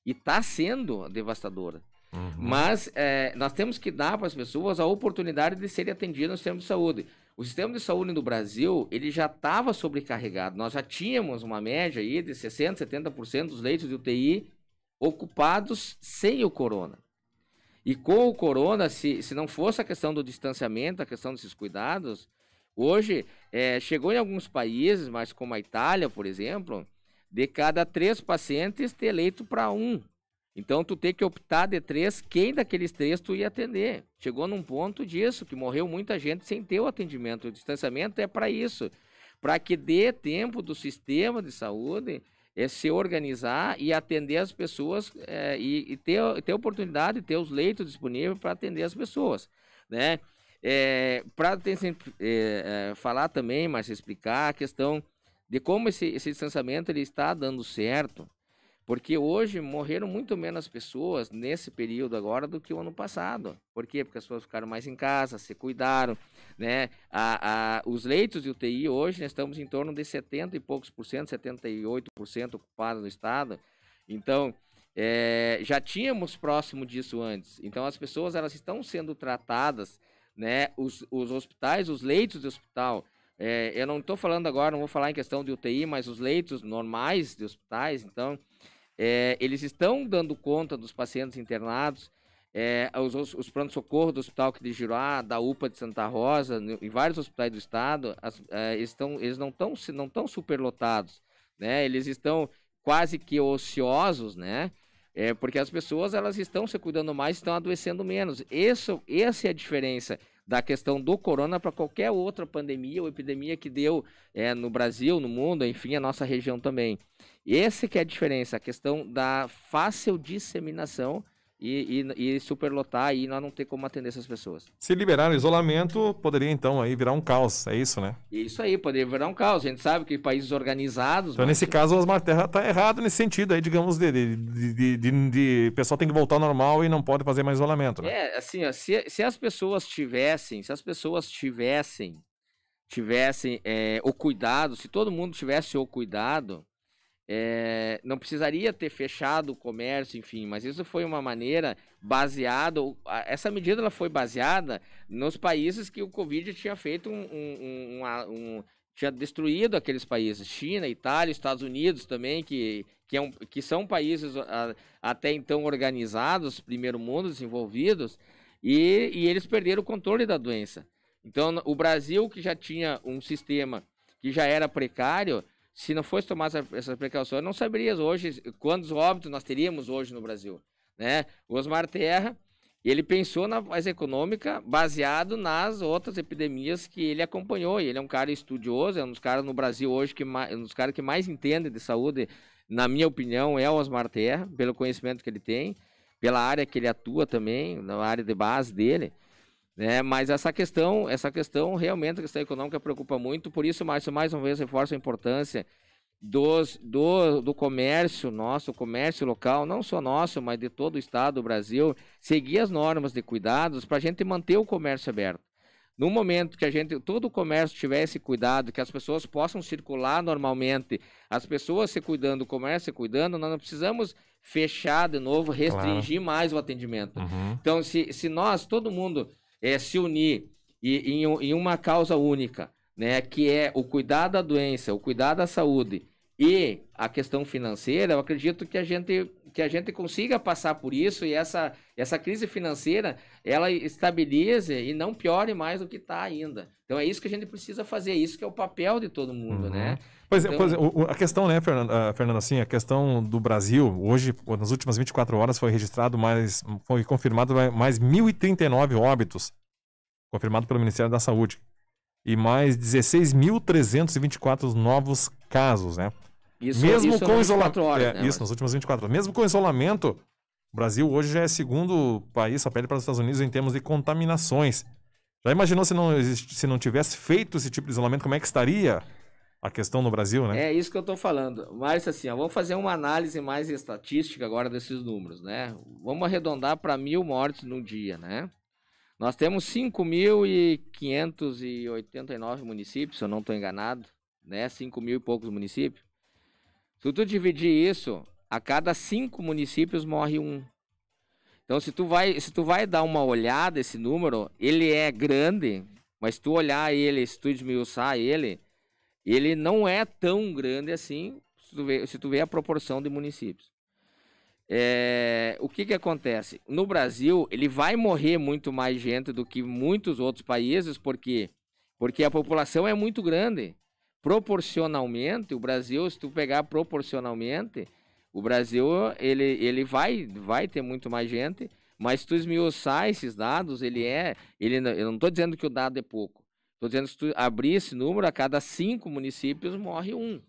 e está sendo devastadora. Uhum. Mas é, nós temos que dar para as pessoas a oportunidade de serem atendidas no sistema de saúde. O sistema de saúde no Brasil ele já estava sobrecarregado. Nós já tínhamos uma média aí de 60%, 70% dos leitos de UTI ocupados sem o corona. E com o corona, se, se não fosse a questão do distanciamento, a questão desses cuidados, hoje é, chegou em alguns países, mas como a Itália, por exemplo, de cada três pacientes ter eleito para um. Então tu tem que optar de três quem daqueles três tu ia atender. Chegou num ponto disso que morreu muita gente sem ter o atendimento. O distanciamento é para isso, para que dê tempo do sistema de saúde é, se organizar e atender as pessoas é, e, e, ter, ter oportunidade, ter os leitos disponíveis para atender as pessoas, né? É, Prado tem sempre é, é, falar também, mas explicar a questão de como esse, esse distanciamento ele está dando certo, porque hoje morreram muito menos pessoas nesse período agora do que o ano passado. Por quê? Porque as pessoas ficaram mais em casa, se cuidaram, né? A, a, os leitos de UTI hoje nós estamos em torno de 70 e poucos por cento, 78% ocupados no estado. Então, é, já tínhamos próximo disso antes. Então, as pessoas elas estão sendo tratadas né? Os, os hospitais, os leitos de hospital, é, eu não estou falando agora, não vou falar em questão de UTI, mas os leitos normais de hospitais, então, é, eles estão dando conta dos pacientes internados, é, os, os, os pronto-socorro do Hospital de Giroá, da UPA de Santa Rosa, em vários hospitais do estado, as, eles, eles não estão não tão superlotados, né? Eles estão quase que ociosos, né? É porque as pessoas elas estão se cuidando mais, estão adoecendo menos. Isso, essa é a diferença da questão do corona para qualquer outra pandemia ou epidemia que deu é, no Brasil, no mundo, enfim, a nossa região também. Essa que é a diferença, a questão da fácil disseminação e, e, e superlotar e nós não ter como atender essas pessoas. Se liberar o isolamento, poderia então aí virar um caos, é isso, né? Isso aí, poderia virar um caos. A gente sabe que países organizados. Então, mas... nesse caso, o Osmar Terra está errado nesse sentido aí, digamos, de, de, de, de, pessoal tem que voltar ao normal e não pode fazer mais isolamento. Né? É, assim, ó, se, se as pessoas tivessem, se as pessoas tivessem, tivessem é, o cuidado, se todo mundo tivesse o cuidado é, não precisaria ter fechado o comércio, enfim, mas isso foi uma maneira baseada. Essa medida ela foi baseada nos países que o Covid tinha feito um, um, um, um tinha destruído aqueles países, China, Itália, Estados Unidos também, que, que, é um, que são países a, até então organizados, primeiro mundo, desenvolvidos, e, e, eles perderam o controle da doença. Então, o Brasil, que já tinha um sistema que já era precário, se não fosse tomar essas essa precauções, não saberias hoje quantos óbitos nós teríamos hoje no Brasil. Né? O Osmar Terra, ele pensou na paz econômica baseado nas outras epidemias que ele acompanhou. E ele é um cara estudioso, é um dos caras no Brasil hoje, que mais, um dos caras que mais entende de saúde, na minha opinião, é o Osmar Terra, pelo conhecimento que ele tem, pela área que ele atua também, na área de base dele. Né? Mas essa questão, essa questão realmente, a questão econômica preocupa muito, por isso, Márcio, mais uma vez reforço a importância dos, do, do comércio nosso, o comércio local, não só nosso, mas de todo o estado do Brasil, seguir as normas de cuidados para a gente manter o comércio aberto. No momento que a gente, todo o comércio tivesse cuidado, que as pessoas possam circular normalmente, as pessoas se cuidando, o comércio se cuidando, nós não precisamos fechar de novo, restringir claro. mais o atendimento. Uhum. Então, se, se nós, todo mundo, é, se unir e, em, em uma causa única, né, que é o cuidar da doença, o cuidar da saúde e a questão financeira, eu acredito que a gente que a gente consiga passar por isso e essa, essa crise financeira ela estabilize e não piore mais do que está ainda. Então é isso que a gente precisa fazer, é isso que é o papel de todo mundo, né? uhum. né? Pois então... é, pois é, então é o, a questão, né, Fernando, ah, Fernando, assim, a questão do Brasil, hoje, nas últimas 24 horas, foi registrado mais, foi confirmado mais 1.039 óbitos, confirmado pelo Ministério da Saúde, e mais 16.324 novos casos, né? Isso, mesmo isso com isolamento. É, né, isso, nas últimas 24 horas. Mesmo com isolamento, o Brasil hoje já é segundo país, só pede para os Estados Unidos em termos de contaminações. Já imaginou se não, se não tivesse feito esse tipo de isolamento, como é que estaria a questão no Brasil, né? É isso que eu estou falando. Mas assim, ó, vamos fazer uma análise mais estatística agora desses números, né? Vamos arredondar para mil mortes no dia, né? Nós temos 5.589 municípios, se eu não estou enganado, né? 5 mil e poucos municípios. Se tu dividir isso, a cada cinco municípios morre um. Então, se tu vai, se tu vai dar uma olhada esse número, ele é grande, mas se tu olhar ele, se tu esmiuçar ele, ele não é tão grande assim, se tu vê, se tu vê a proporção de municípios. É, o que, que acontece? No Brasil, ele vai morrer muito mais gente do que muitos outros países, porque porque a população é muito grande. Proporcionalmente, o Brasil, se tu pegar proporcionalmente, o Brasil ele, ele vai vai ter muito mais gente, mas se tu esmiuçar esses dados, ele é ele eu não estou dizendo que o dado é pouco Estou dizendo que se tu abrir esse número, a cada cinco municípios morre um.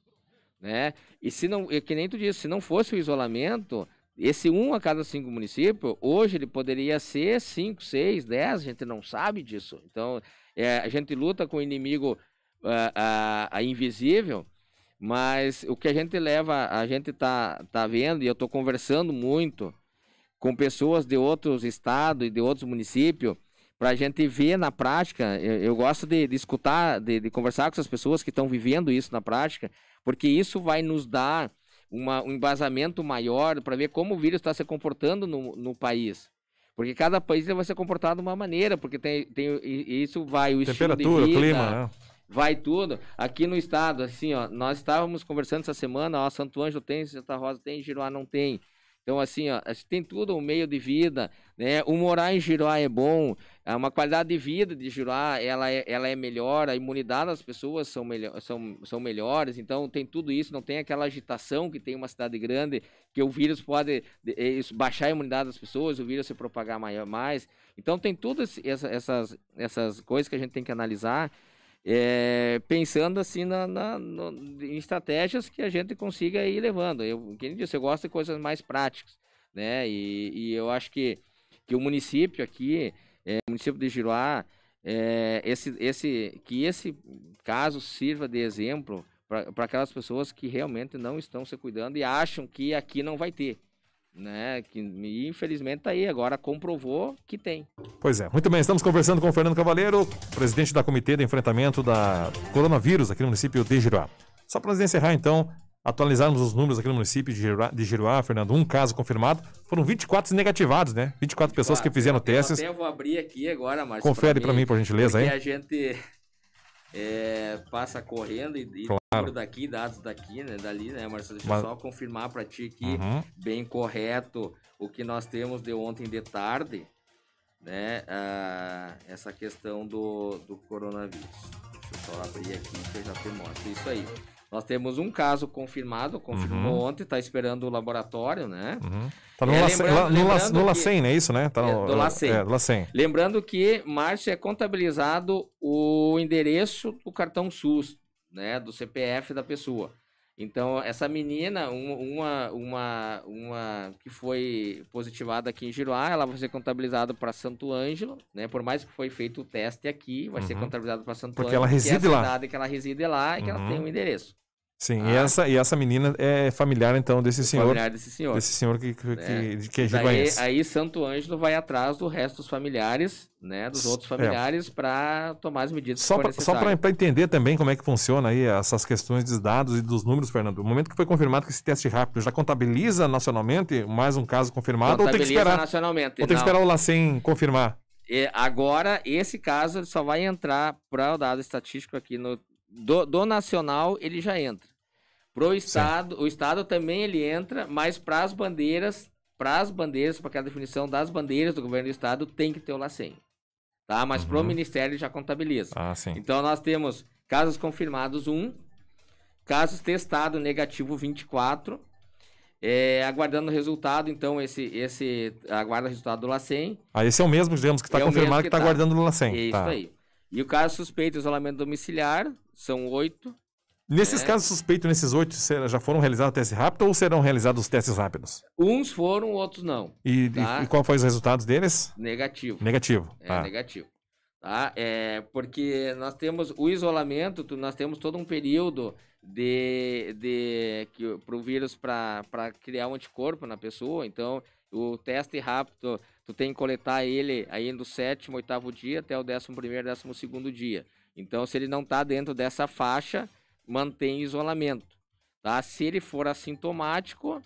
Né? E se não, que nem tu disse, se não fosse o isolamento, esse um a cada cinco municípios, hoje ele poderia ser cinco, seis, dez, a gente não sabe disso. Então, é, a gente luta com o inimigo a, ah, a, ah, a invisível, mas o que a gente leva, a gente tá, tá vendo, e eu estou conversando muito com pessoas de outros estados e de outros municípios, para a gente ver na prática. Eu, eu gosto de, de escutar, de, de, conversar com essas pessoas que estão vivendo isso na prática, porque isso vai nos dar uma, um embasamento maior para ver como o vírus está se comportando no, no país. Porque cada país vai se comportar de uma maneira, porque tem, tem isso vai o Temperatura, vida, clima, né? vai tudo. Aqui no estado, assim, ó, nós estávamos conversando essa semana, ó, Santo Ângelo tem, Santa Rosa tem, Giroá não tem. Então, assim, ó, tem tudo um meio de vida, né? O morar em Giroá é bom, é uma qualidade de vida de Giroá, ela é, ela é melhor, a imunidade das pessoas são, melhor, são, são melhores, então tem tudo isso, não tem aquela agitação que tem uma cidade grande, que o vírus pode é, baixar a imunidade das pessoas, o vírus se propagar mais. Então, tem todas essas, essas coisas que a gente tem que analisar é, pensando assim na, na, em estratégias que a gente consiga ir levando. Eu, quem disse, eu gosto de coisas mais práticas, né? E, e eu acho que, que o município aqui, é, o município de Giroá, é, esse, esse, que esse caso sirva de exemplo para aquelas pessoas que realmente não estão se cuidando e acham que aqui não vai ter né? Que infelizmente tá aí, agora comprovou que tem. Pois é, muito bem, estamos conversando com o Fernando Cavaleiro, presidente da Comitê de Enfrentamento da Coronavírus aqui no município de Giruá. Só para encerrar então, atualizarmos os números aqui no município de Giruá, de Fernando, um caso confirmado, foram 24 negativados, né? 24, 24 pessoas que fizeram eu testes. Até eu vou abrir aqui agora, mas Confere para mim, mim, por gentileza aí. a gente é, passa correndo e, claro claro. daqui, dados daqui, né? Dali, né, Marcelo? Deixa Mas... só confirmar para ti aqui, uhum. bem correto, o que nós temos de ontem de tarde, né? Ah, essa questão do, do coronavírus. Deixa eu só abrir aqui que eu já te mostro. Isso aí. Nós temos um caso confirmado, confirmou uhum. ontem, está esperando o laboratório, né? Uhum. Tá no, é, Lacen, lembrando, la, no, no Lacen, é isso, né? Tá no, é, do Lacen. É, é, do Lacen. Lembrando que, Márcio, é contabilizado o endereço do cartão SUS, né, do CPF da pessoa. Então, essa menina, uma, uma, uma que foi positivada aqui em Giruá, ela vai ser contabilizada para Santo Ângelo, né? Por mais que foi feito o teste aqui, vai uhum. ser contabilizada para Santo Porque Ângelo. Porque ela reside que é a lá. Que ela reside lá e uhum. que ela tem uhum. um endereço. Sim, ah. e, essa, e essa menina é familiar, então, desse é senhor. Familiar desse senhor. Desse senhor que, que, é. que, que é Daí, Aí Santo Ângelo vai atrás do resto dos familiares, né? Dos outros é. familiares, é. para tomar as medidas só que Só para entender também como é que funciona aí essas questões dos dados e dos números, Fernando. No momento que foi confirmado que esse teste rápido já contabiliza nacionalmente mais um caso confirmado? Contabiliza ou tem que esperar, nacionalmente. Ou tem que esperar o LACEN confirmar? E é, agora, esse caso só vai entrar para o dado estatístico aqui no. Do, do nacional ele já entra. Pro Estado, o Estado também ele entra, mas para as bandeiras, para as bandeiras, para aquela definição das bandeiras do governo do Estado, tem que ter o LACEN. Tá? Mas uhum. pro Ministério já contabiliza. Ah, sim. Então nós temos casos confirmados 1, casos testado negativo 24, é, aguardando o resultado, então, esse, esse aguarda o resultado do LACEN. Ah, esse é o mesmo, digamos, que está é confirmado que está tá. aguardando o LACEN. É isso tá. aí. E o caso suspeito de isolamento domiciliar, são oito. Nesses é. casos suspeitos, nesses oito, já foram realizados testes rápidos ou serão realizados testes rápidos? Uns foram, outros não. E, tá? e qual foi os resultados deles? Negativo. Negativo. É, tá. negativo. Tá? É, porque nós temos o isolamento, nós temos todo um período de, de para o vírus para criar um anticorpo na pessoa. Então, o teste rápido, tu tem que coletar ele aí do sétimo, oitavo dia até o décimo primeiro, décimo segundo dia. Então, se ele não está dentro dessa faixa, mantém isolamento. Tá? Se ele for assintomático,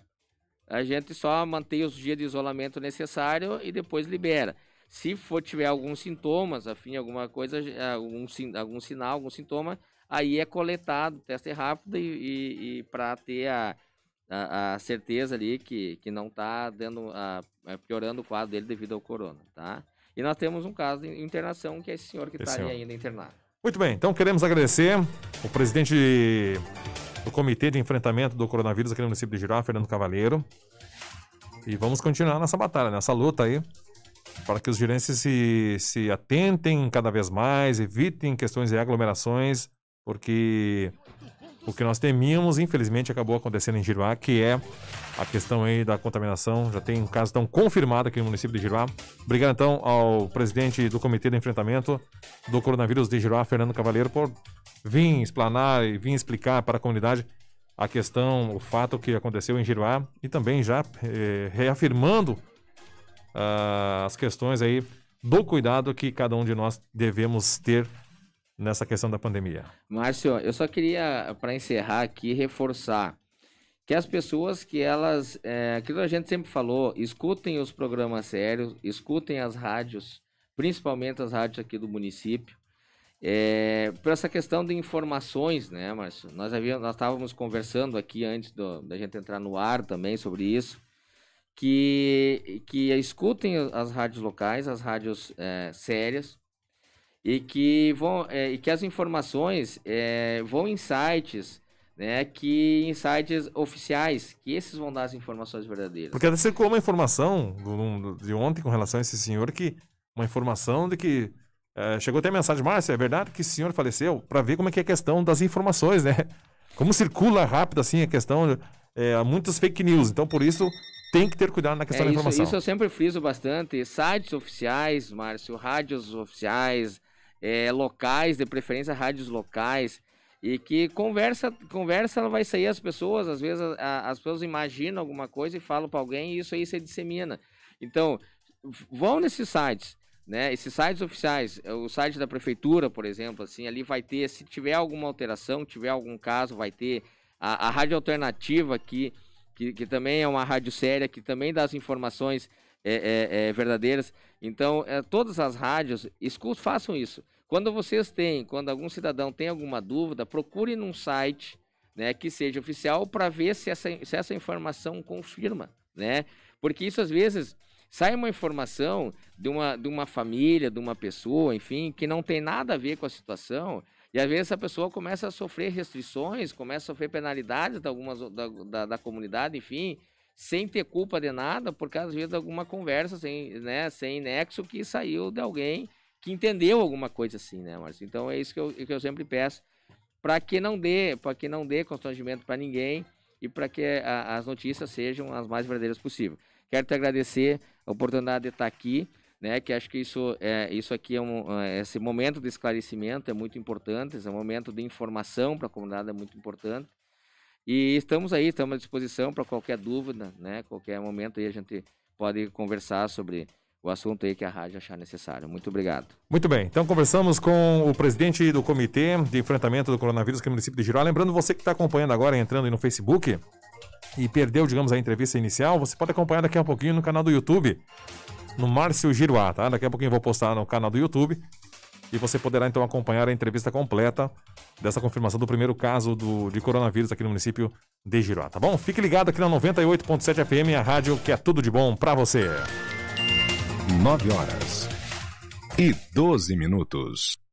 a gente só mantém os dias de isolamento necessário e depois libera. Se for tiver alguns sintomas, afim alguma coisa, algum, algum sinal, algum sintoma, aí é coletado, teste é rápido e, e, e para ter a, a, a, certeza ali que, que não está dando a, é, piorando o quadro dele devido ao corona, tá? E nós temos um caso de internação que é esse senhor que está ainda internado. Muito bem, então queremos agradecer o presidente do Comitê de Enfrentamento do Coronavírus aqui no município de Giró, Fernando Cavaleiro. E vamos continuar nessa batalha, nessa luta aí, para que os girenses se, se atentem cada vez mais, evitem questões de aglomerações, porque o que nós temíamos, infelizmente, acabou acontecendo em Giruá, que é a questão aí da contaminação. Já tem um caso tão confirmado aqui no município de Giruá. Obrigado, então, ao presidente do Comitê de Enfrentamento do Coronavírus de Giruá, Fernando Cavaleiro, por vir explanar e vir explicar para a comunidade a questão, o fato que aconteceu em Giruá e também já eh, reafirmando uh, as questões aí do cuidado que cada um de nós devemos ter nessa questão da pandemia. Márcio, eu só queria, para encerrar aqui, reforçar que as pessoas que elas, é, aquilo que a gente sempre falou, escutem os programas sérios, escutem as rádios, principalmente as rádios aqui do município, é, por essa questão de informações, né, Márcio? Nós, havíamos, nós estávamos conversando aqui antes do, da gente entrar no ar também sobre isso, que, que escutem as rádios locais, as rádios é, sérias, e que, vão, é, e que as informações é, vão em sites né, que em sites oficiais, que esses vão dar as informações verdadeiras. Porque até circulou uma informação do, do, de ontem com relação a esse senhor que, uma informação de que é, chegou até a mensagem, Márcia, é verdade que o senhor faleceu? Para ver como é que é a questão das informações, né? Como circula rápido assim a questão, é, muitas fake news, então por isso tem que ter cuidado na questão é, da informação. Isso, isso eu sempre friso bastante, sites oficiais, Márcio, rádios oficiais, é, locais, de preferência rádios locais, e que conversa, conversa ela vai sair as pessoas, às vezes a, a, as pessoas imaginam alguma coisa e falam para alguém e isso aí se dissemina. Então, vão nesses sites, né? Esses sites oficiais, é, o site da prefeitura, por exemplo, assim, ali vai ter, se tiver alguma alteração, tiver algum caso, vai ter a, a rádio alternativa aqui, que, que também é uma rádio séria, que também dá as informações é, é, é, verdadeiras. Então, é, todas as rádios, façam isso. Quando vocês têm, quando algum cidadão tem alguma dúvida, procure num site né, que seja oficial para ver se essa, se essa informação confirma, né? Porque isso às vezes sai uma informação de uma, de uma família, de uma pessoa, enfim, que não tem nada a ver com a situação. E às vezes a pessoa começa a sofrer restrições, começa a sofrer penalidades de algumas, da, da, da comunidade, enfim sem ter culpa de nada, por causa de alguma conversa sem, né, sem nexo que saiu de alguém que entendeu alguma coisa assim, né, Márcio? Então é isso que eu, é que eu sempre peço para que não dê, para que não dê constrangimento para ninguém e para que a, as notícias sejam as mais verdadeiras possível. Quero te agradecer a oportunidade de estar aqui, né? Que acho que isso é isso aqui é um é, esse momento de esclarecimento é muito importante, esse momento de informação para a comunidade é muito importante. E estamos aí, estamos à disposição para qualquer dúvida, né? Qualquer momento aí a gente pode conversar sobre o assunto aí que a rádio achar necessário. Muito obrigado. Muito bem, então conversamos com o presidente do Comitê de Enfrentamento do Coronavírus aqui no é município de Giró. Lembrando você que está acompanhando agora, entrando aí no Facebook e perdeu, digamos, a entrevista inicial, você pode acompanhar daqui a pouquinho no canal do YouTube, no Márcio Giroá, tá? Daqui a pouquinho eu vou postar no canal do YouTube e você poderá então acompanhar a entrevista completa dessa confirmação do primeiro caso do, de coronavírus aqui no município de Giroá, tá bom? Fique ligado aqui na 98.7 FM, a rádio que é tudo de bom para você. 9 horas e 12 minutos.